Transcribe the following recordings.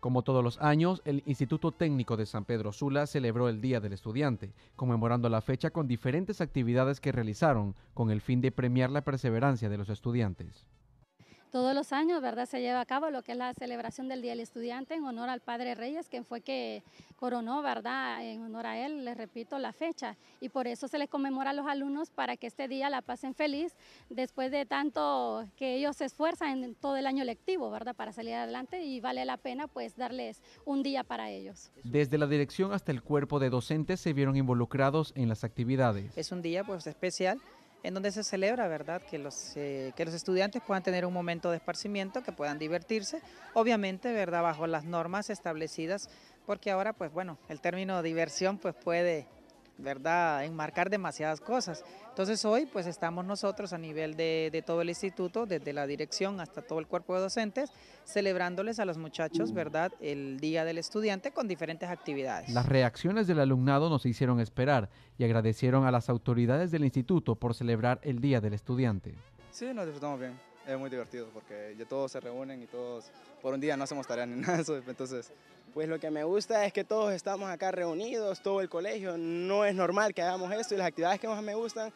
Como todos los años, el Instituto Técnico de San Pedro Sula celebró el Día del Estudiante, conmemorando la fecha con diferentes actividades que realizaron con el fin de premiar la perseverancia de los estudiantes. Todos los años, ¿verdad? Se lleva a cabo lo que es la celebración del Día del Estudiante en honor al Padre Reyes, quien fue que coronó, ¿verdad? En honor a él, les repito, la fecha. Y por eso se les conmemora a los alumnos para que este día la pasen feliz después de tanto que ellos se esfuerzan en todo el año lectivo, ¿verdad? Para salir adelante y vale la pena pues darles un día para ellos. Desde la dirección hasta el cuerpo de docentes se vieron involucrados en las actividades. Es un día pues especial en donde se celebra, ¿verdad?, que los, eh, que los estudiantes puedan tener un momento de esparcimiento, que puedan divertirse, obviamente, ¿verdad?, bajo las normas establecidas, porque ahora, pues bueno, el término diversión pues puede ¿verdad? Enmarcar demasiadas cosas. Entonces hoy pues estamos nosotros a nivel de, todo el instituto, desde la dirección hasta todo el cuerpo de docentes, celebrándoles a los muchachos, ¿verdad? El Día del Estudiante con diferentes actividades. Las reacciones del alumnado nos hicieron esperar y agradecieron a las autoridades del instituto por celebrar el Día del Estudiante. Sí, nos disfrutamos bien es muy divertido porque ya todos se reúnen y todos por un día no hacemos tareas ni nada eso, entonces... Pues lo que me gusta es que todos estamos acá reunidos, todo el colegio, no es normal que hagamos esto y las actividades que más me gustan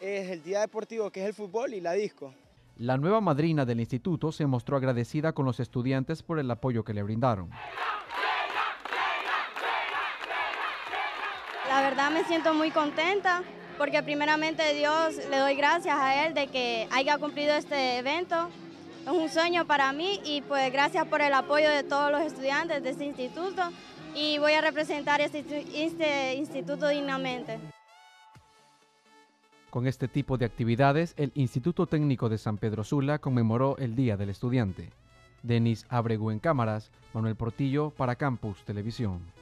es el día deportivo que es el fútbol y la disco. La nueva madrina del instituto se mostró agradecida con los estudiantes por el apoyo que le brindaron. La verdad me siento muy contenta porque primeramente Dios le doy gracias a Él de que haya cumplido este evento. Es un sueño para mí y pues gracias por el apoyo de todos los estudiantes de este instituto y voy a representar este, este instituto dignamente. Con este tipo de actividades, el Instituto Técnico de San Pedro Sula conmemoró el Día del Estudiante. Denis Abregu en cámaras, Manuel Portillo para Campus Televisión.